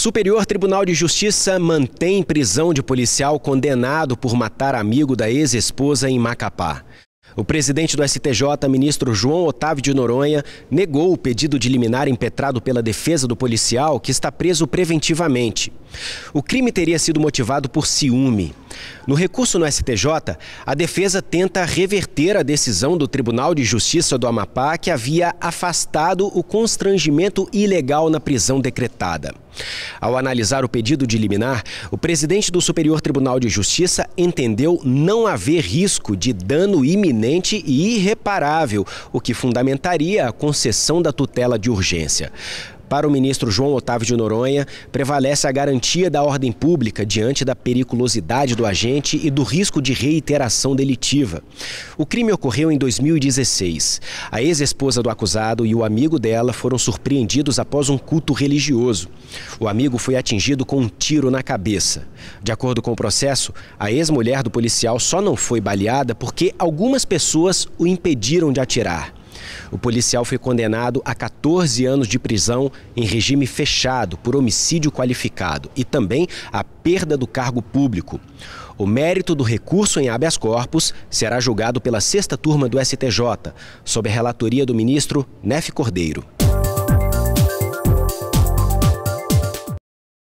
Superior Tribunal de Justiça mantém prisão de policial condenado por matar amigo da ex-esposa em Macapá. O presidente do STJ, ministro João Otávio de Noronha, negou o pedido de liminar impetrado pela defesa do policial, que está preso preventivamente. O crime teria sido motivado por ciúme. No recurso no STJ, a defesa tenta reverter a decisão do Tribunal de Justiça do Amapá que havia afastado o constrangimento ilegal na prisão decretada. Ao analisar o pedido de liminar, o presidente do Superior Tribunal de Justiça entendeu não haver risco de dano iminente e irreparável, o que fundamentaria a concessão da tutela de urgência. Para o ministro João Otávio de Noronha, prevalece a garantia da ordem pública diante da periculosidade do agente e do risco de reiteração delitiva. O crime ocorreu em 2016. A ex-esposa do acusado e o amigo dela foram surpreendidos após um culto religioso. O amigo foi atingido com um tiro na cabeça. De acordo com o processo, a ex-mulher do policial só não foi baleada porque algumas pessoas o impediram de atirar. O policial foi condenado a 14 anos de prisão em regime fechado por homicídio qualificado e também a perda do cargo público. O mérito do recurso em habeas corpus será julgado pela sexta turma do STJ, sob a relatoria do ministro Nef Cordeiro.